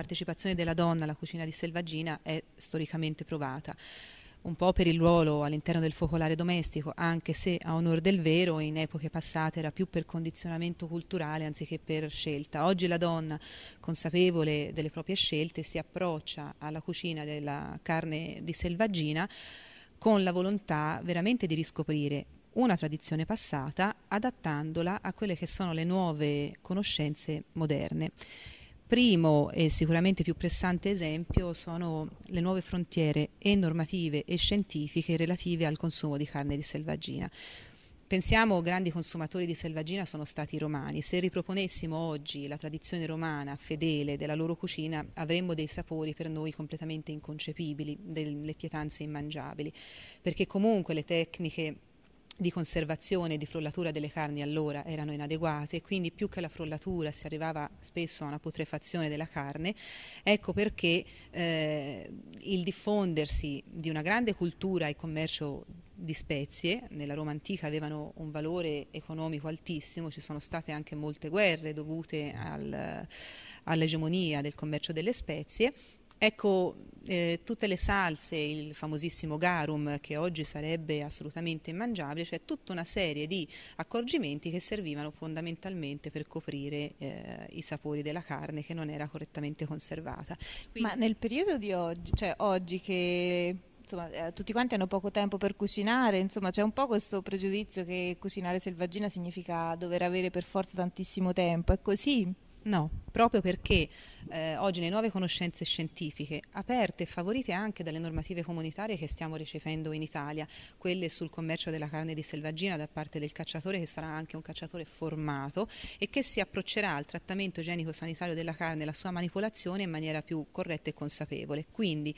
partecipazione della donna alla cucina di selvaggina è storicamente provata un po' per il ruolo all'interno del focolare domestico, anche se a onore del vero in epoche passate era più per condizionamento culturale anziché per scelta. Oggi la donna, consapevole delle proprie scelte, si approccia alla cucina della carne di selvaggina con la volontà veramente di riscoprire una tradizione passata adattandola a quelle che sono le nuove conoscenze moderne primo e sicuramente più pressante esempio sono le nuove frontiere e normative e scientifiche relative al consumo di carne di selvaggina. Pensiamo grandi consumatori di selvaggina sono stati i romani. Se riproponessimo oggi la tradizione romana fedele della loro cucina, avremmo dei sapori per noi completamente inconcepibili, delle pietanze immangiabili, perché comunque le tecniche di conservazione e di frullatura delle carni allora erano inadeguate, quindi più che alla frullatura si arrivava spesso a una putrefazione della carne, ecco perché eh, il diffondersi di una grande cultura e commercio di spezie, nella Roma antica avevano un valore economico altissimo, ci sono state anche molte guerre dovute al, all'egemonia del commercio delle spezie, Ecco, eh, tutte le salse, il famosissimo garum che oggi sarebbe assolutamente immangiabile, cioè tutta una serie di accorgimenti che servivano fondamentalmente per coprire eh, i sapori della carne che non era correttamente conservata. Quindi... Ma nel periodo di oggi, cioè oggi che insomma, eh, tutti quanti hanno poco tempo per cucinare, insomma, c'è un po' questo pregiudizio che cucinare selvaggina significa dover avere per forza tantissimo tempo, è così? No, proprio perché eh, oggi le nuove conoscenze scientifiche, aperte e favorite anche dalle normative comunitarie che stiamo ricevendo in Italia, quelle sul commercio della carne di selvaggina da parte del cacciatore che sarà anche un cacciatore formato e che si approccerà al trattamento igienico-sanitario della carne e alla sua manipolazione in maniera più corretta e consapevole. Quindi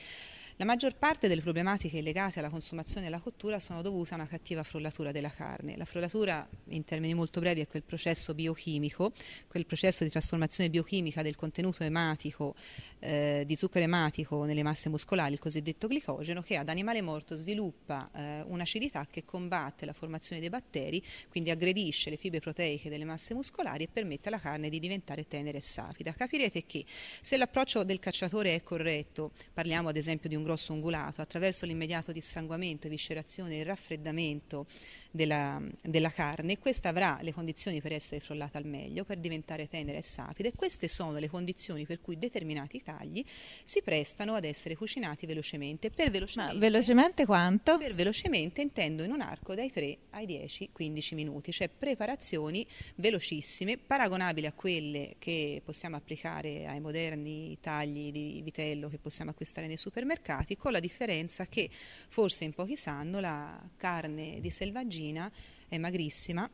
la maggior parte delle problematiche legate alla consumazione e alla cottura sono dovute a una cattiva frullatura della carne. La frullatura, in termini molto brevi, è quel processo biochimico, quel processo di trasformazione biochimica del contenuto emanato ematico, eh, di zucchero ematico nelle masse muscolari, il cosiddetto glicogeno, che ad animale morto sviluppa eh, un'acidità che combatte la formazione dei batteri, quindi aggredisce le fibre proteiche delle masse muscolari e permette alla carne di diventare tenera e sapida. Capirete che se l'approccio del cacciatore è corretto, parliamo ad esempio di un grosso ungulato, attraverso l'immediato dissanguamento, eviscerazione e raffreddamento della, della carne, questa avrà le condizioni per essere frollata al meglio, per diventare tenera e sapida e queste sono le condizioni per cui determinati tagli si prestano ad essere cucinati velocemente. Per velocemente, Ma velocemente quanto? Per velocemente intendo in un arco dai 3 ai 10-15 minuti, cioè preparazioni velocissime, paragonabili a quelle che possiamo applicare ai moderni tagli di vitello che possiamo acquistare nei supermercati, con la differenza che forse in pochi sanno la carne di selvaggina è magrissima,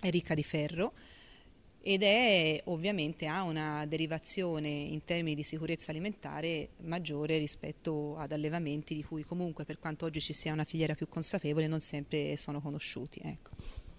è ricca di ferro ed è ovviamente ha una derivazione in termini di sicurezza alimentare maggiore rispetto ad allevamenti di cui comunque per quanto oggi ci sia una filiera più consapevole non sempre sono conosciuti. Ecco.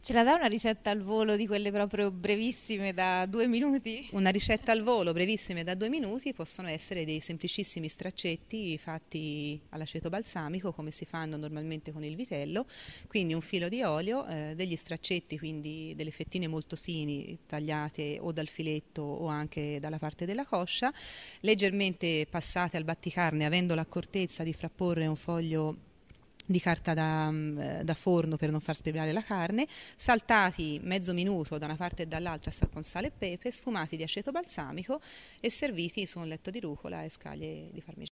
Ce la dà una ricetta al volo di quelle proprio brevissime da due minuti? Una ricetta al volo brevissime da due minuti possono essere dei semplicissimi straccetti fatti all'aceto balsamico come si fanno normalmente con il vitello, quindi un filo di olio, eh, degli straccetti, quindi delle fettine molto fini tagliate o dal filetto o anche dalla parte della coscia, leggermente passate al batticarne avendo l'accortezza di frapporre un foglio di carta da, mm, eh, da, forno per non far spiegare la carne, saltati mezzo minuto da una parte e dall'altra con sale e pepe, sfumati di aceto balsamico e serviti su un letto di rucola e scaglie di parmigiano.